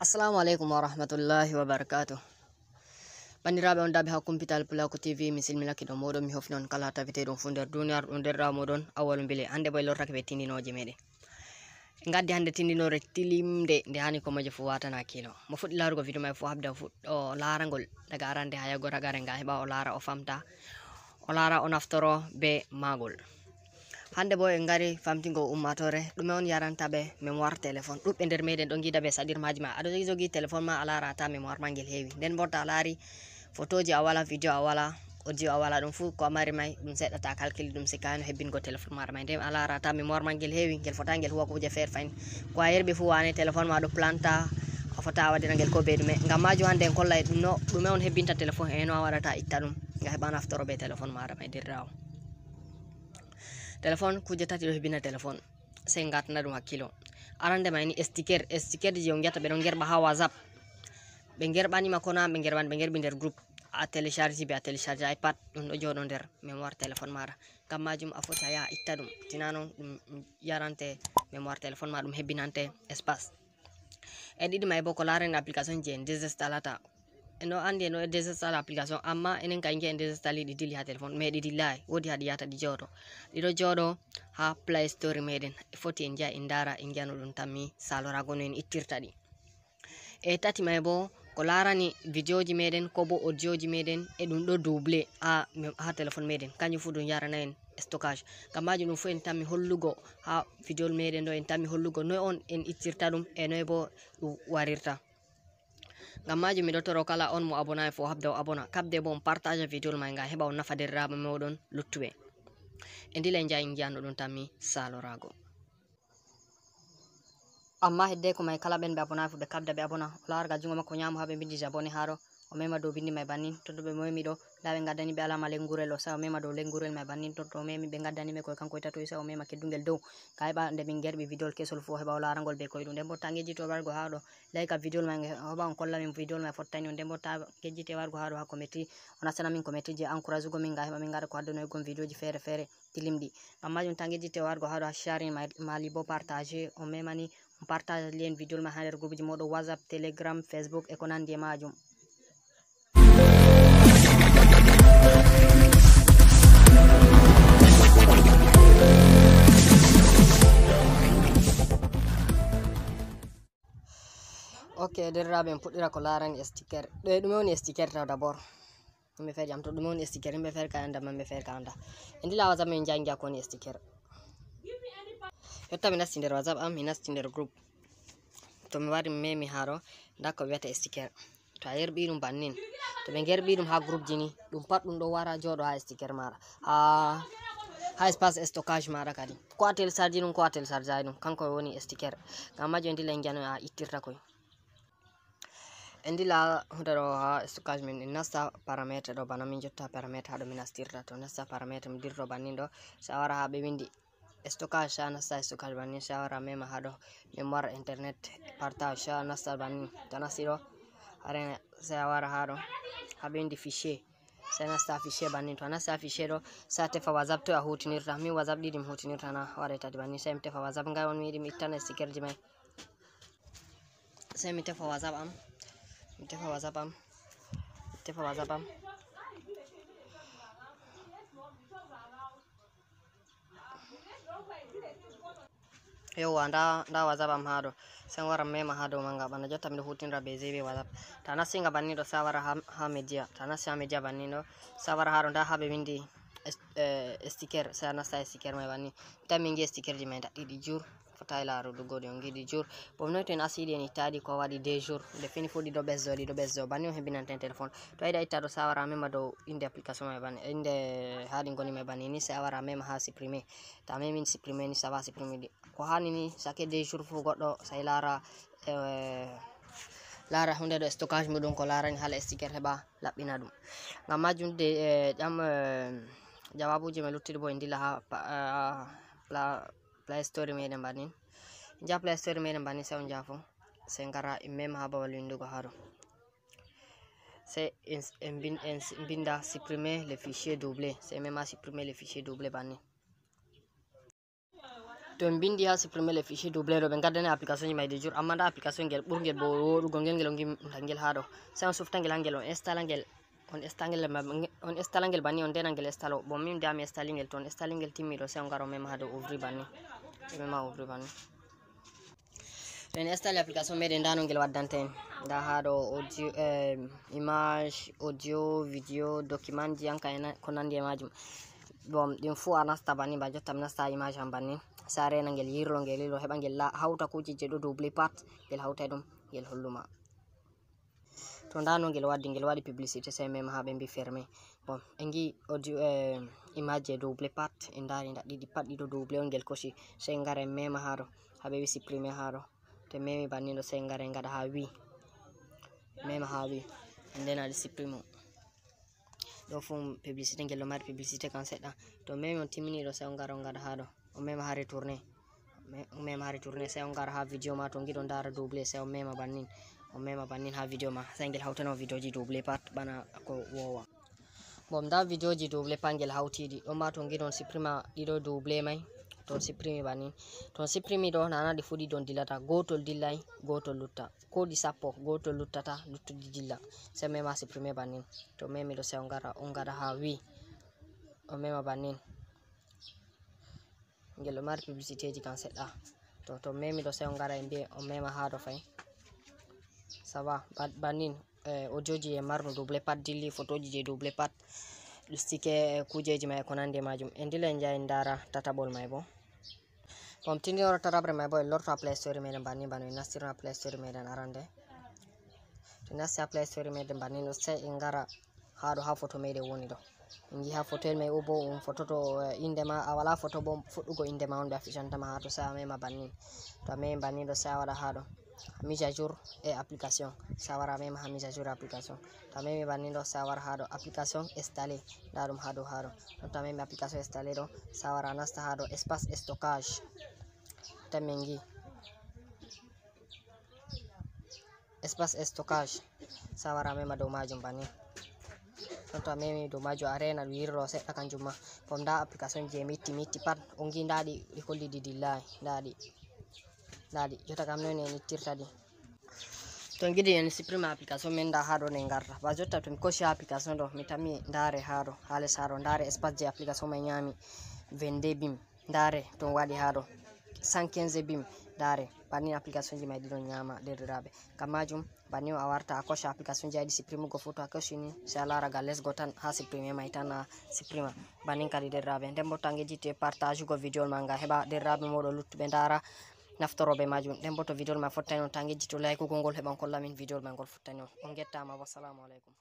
wa আলাইকুম wa ওবরকাত bandiraɓe on daɓe ha compital placo tv mi silminaki ɗo moɗon mi hofni on kala tawite ɗum fu nder duniyar ɗo nder raw moɗon awol beele hande bo e lortake ɓe tindinoje meɗen gaddi hande tindinore tilimde nde hani ko komoje fu watana kino mo fuɗɗi larugo video mai fu habda fuɗɗo laragol daga arande ha yago ragare ga heɓa o lara o famta o lara o naftoro be magol hande bo en gari famtingo ummatore ɗume on yaranta yarantaɓe mémoire téléphone ɗuɓɓe nder meɗen ɗon guida ɓe saɗirmaji ma aɗa jogi jogi téléphone ma a lara mémoire ma guel heewi nden borta a laari photo ji a wala vidéo a wala audio a wala ɗum fuu ko a mari may ɗum seɗɗata calcule ɗum sikkano hebbingo téléphone mara may nden a larata mémoire ma guel heewi guel fota gel huwa kuje feere fayin ko a yerɓi fuu wane téléphone ma ɗo planta a fota a waɗira ngel ko be ɗume ngam majum hannde en kollay e ɗum no ɗume on hebbinta téléphone e no a waɗata itta ɗum ga heɓa naftoro be téléphone mara may dirrawo telefon ku tati ɗo hebbina telefon sey gatana ɗum hakkilo arande ma ni stiker sticker je on guiata ɓeɗon gerɓa ha whatsapp ɓe gerɓanima kona ɓe gerɓani ɓe gerɓi nder groupe a télécharge be a télécharge ipad ɗum ɗo joɗo nder mémoire téléphone maɗa gam majum a foti a itta tinano yarante memuar telepon mara ɗum hebinante espas. e ɗiɗi may bo ko larani application no andi no uh, e désestal application amma enen kay ngi en désestali di dili ha telephone me téléphone meɗi dillayi woodi yata di jodo di do jodo ha play story meɗen foti en ja indara en jeyano ɗum tammi salora gono en ittirta di e tati may bo ko larani video ji meden ko bo audio ji meden e ɗum do double a ha telephone meden kanyu fu ɗum yarana en stockage ngam majum ɗum fu en tammi hollugo ha video meden do en tammi hollugo no on en ittirta dum e noy bo ɗum warirta ngam majum miɗo toro kala on mo abona e fo habda o abona kabde bo on partage vidéol may nga heɓa on nafaderraɓe mawɗon luttuɓe e ndila jayi jiyano ɗum tanmi salorago amma hedde ko may kala ɓen ɓe abona fu ɓe kabda ɓe abona o larga jungo makko nyamo ha ɓe bindi jabone haro o mema dow bindi may bannin to ɓe moemi ɗo nda ɓe gaddani ɓe alama lengurel o sa o mema dow lengurel may bannin to to memi ɓe gaddanime koye kanko tato sa o mema keddugel dow kay heɓa nde min gerɓi vidéol kesol fu o heɓa o laragol ɓe koye ɗum nden bo tangeji to wargo ha ɗo layka vidéol may hoɓa on kolla min vidéol may fottani on nden bo tangeji te wargo ha ɗo ha committi o nastana min committi je encourage ugo min ga heɓa min gara ko haddanoygon vidéo ji feere feere tilimɗi amma jum tangeji te wargo ha ɗo ha sharin mali bo partage o memani partage lien video ma ha nder groupe ji whatsapp telegram facebook e ko nandi e majum ok derraɓe en puɗɗira ko larani ya sticker ɗo eh, e ɗume woni ya sticker taw d'abord ɗume feere jam to ɗume woni ya sticker yimɓe feere ka anda mamɓe feere ka anda en dila wasap min jangi a kowoni yota mina sindero whatsapp am ah, mina sindero group to mi wari me mi haro nda ko wiyata sticker to a yerɓi ɗum bannin to ɓe gerɓi ɗum ha groupe ji ni ɗum pat ɗum ɗo wara joɗo ha sticker maɗa ha ha espace stockage maɗa kadi ko a télécharge ɗum ko a télécharge ay ɗum kanko woni sticker gam ma joni dilae jiyano a ah, ittirta koy e ndila hunde ɗo ha stockage min en nasta paramétre ɗo bana min jotta paramétre haɗo mi nastirta to nasta paramétre mi dirɗo bannin ɗo sa wara ha ɓe windi stockage sha nasta stockage bani shawara mema hado memoir internet partage sha nasta bani siro are shawara hado habindi fichier sana sa fiche bani to na fiche ro ɗo sa tefa whatsapp to a hutinirta min whatsapp ɗiɗi mi hutinirta na waɗa tati banni sa mi tefa whatsapp ngai on mi yiɗi mi ittana stickerji mai sa mi tefa whatsapp am mi fa whatsapp am mi tefa whatsapp am Yo, anda, anda wasap mahado, ha ɗo mahado wara mema ha dow manga bana jotta miɗo hutinira be jei be wasap ta nassinga bannin ɗo sa wara ha media tana nasti media eh, bani ɗo sa wara ha ɗo nda ha ɓe windi sticker sana a nasta sticker mai bannin tan min sticker di mai nda jur Tyler Odugori onghidi jur bom noy ten asidi en ittadi ko wadi de jur de fini fu di do ɗiɗo ɓesdo banni on ten téléphone to ayiɗa ita do sawara wara ma do inde application me ban inde haɗi goni me ban ni sawara wara ma ha supprimer ta memin supprimer ni sa wa supprimer di ko hani ni sake de jur fu goddo say lara lara hunde do stockage muɗum ko ni hala sticker heba labina dum ngam majum de eh, jam eh, jawabuji me lutti bo en dilla eh, la play store meɗen bannin ja play store meɗen bannin sai on jafo sai gara en mema ha babal windugo haro sai en binda supprimer le fichier double sai mema supprimer le fichier double bannin to en bindi ha supprimer le fichier double ɗo ɓe gaddani application ji mai de jour amma nda application ngel ɓurgel bo woɗugo ngel ngel ngel ha ɗo sai on sufta ngel ha on installa ngel on ma on estalangel bani banni on dena ngel stalo bon min dami estalingel ton estalingel timiro se stali timmiɗo on garo on mema ha dow ouvri banni e ma ouvri banni en stali application meɗen nda no ngel waddanta en nda ha audio image audio video document ji anka ko nandi e majum bon ɗin fuu a nasta bani ba jotta mi nasta image am banni sa rena ngel yirlo ngel lilo heɓa la hauta kuji je ɗo double part gel hauta ɗum gel holluma tondano ngel waddi ngel waɗi publicité se même ha ɓe mbi fermé bon en gui audio euh, image e double pat en dari da ɗiɗi pat ɗiɗo double on ngel kosi se gare mema haɗo haɓe wi supprimé haɗo to memi bannino se gare gaɗa ha wi mema ha wi nden aɗi supprimé ɗo fu publicité ngel ɗo mari publicité kan seɗɗa to memi on timminiɗo se on gara on gaɗa haɗo o mema ha retourné mema ha retourné se on gara ha vidéo ma to giɗo dara double se on mema bannin omema bannin ha video ma sai ngel hautano videoji double part bana ko wowa bom nda videoji double pat ngel hautiɗi ɗon ma to giɗon siprima ɗiɗo double mai ton siprimi bannin ton siprimi ɗo nanaɗi fuu ɗi ɗon dillata gotol dillay gotol lutta ko ɗi sappo gotol luttata luttuɗi dilla sei mema siprime bannin to memi ɗo sei ongara on gaɗa ha wi o mema bannin ngel ɗo mari ji kan seɗɗa to to memi ɗo sei on gara e mbiye on mema ha ɗo fay sava bannin eh, o joji e marno double pat dilli photoji je double pat ustike eh, kujeji mai e konande majum en dila en jahi dara tataɓol mai bo bom tindinora tataɓre mai bo en lorto a play story meɗen bannin bano en nastirno a play story meɗen arande to nasti a play story meɗen bannin o sai en gara haɗo ha photo meɗen woni ɗo en jiha photoel mai o bo um photo to eh, indema a wala photo bo fuɗɗugo indema on ɓe afficantama haɗo sai a mema bannin to a mei bannin ɗo sai a waɗa haɗo mise à jour et application sawara memahami ha mise à jour application to a memi bannin ɗo sawara application installé nda ɗum hado to a memi application installé do sawara nasta ha ɗo espace stockage tan espace stockage sawara mema do majum bannin to a memi do majo arena wiro ɗum se akan juma ma comme nda application je mitti mitti pat on gi dadi jota kam no ne ittirta ɗi to giɗi en prima application men da haro ne ngarra ba jota to mi koshi application ɗo mi tammi ndaare haɗo ha les espace je application mai ñami vende bim ndare to wadi haro 115 bim ndare banni application ji maidi do nyama derɗiraɓe rabe kamajum bani o awarta a koshi application ji ayiɗi prima go foto a koshini sai a lara ga lesgo tan ha prima mai tan a supprima bannin kadi derɗiraɓe nden bo tangeji te partage go video manga heba heɓa rabe modo luttuɓe ndara naftoroɓe majum nden bo to vidéol ma fottani on ta gejji to laykugol ngol heɓan kolla min vidéol ma ngol fottani on on gettama wassalamu aleykum